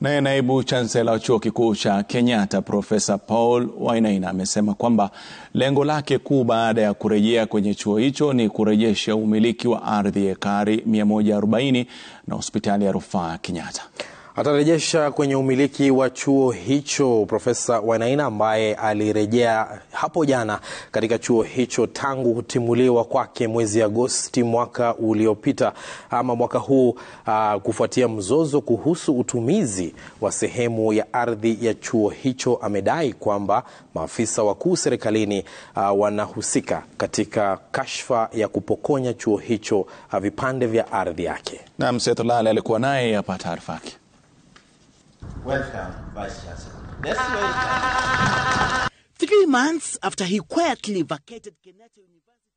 Naye naibu chansela wa chuo kikuu cha Kenyatta Profesa Paul Wainaina amesema kwamba lengo lake kuu baada ya kurejea kwenye chuo hicho ni kurejesha umiliki wa ardhi ekari 140 na hospitali ya rufaa Kenyatta atarejesha kwenye umiliki wa chuo hicho Profesa Wainaina ambaye alirejea hapo jana katika chuo hicho tangu kutimuliwa kwake mwezi Agosti mwaka uliopita ama mwaka huu uh, kufuatia mzozo kuhusu utumizi wa sehemu ya ardhi ya chuo hicho. Amedai kwamba maafisa wakuu serikalini uh, wanahusika katika kashfa ya kupokonya chuo hicho uh, vipande vya ardhi yake. nam Sethulale alikuwa naye hapa taarifa yake. Welcome, Vice Chancellor. Let's ah. Three months after he quietly vacated Kenyatta University.